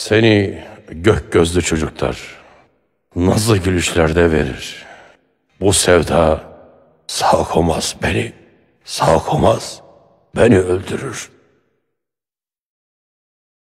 Seni gök gözlü çocuklar nazlı gülüşlerde verir. Bu sevda sağ komaz beni, sağ komaz beni öldürür.''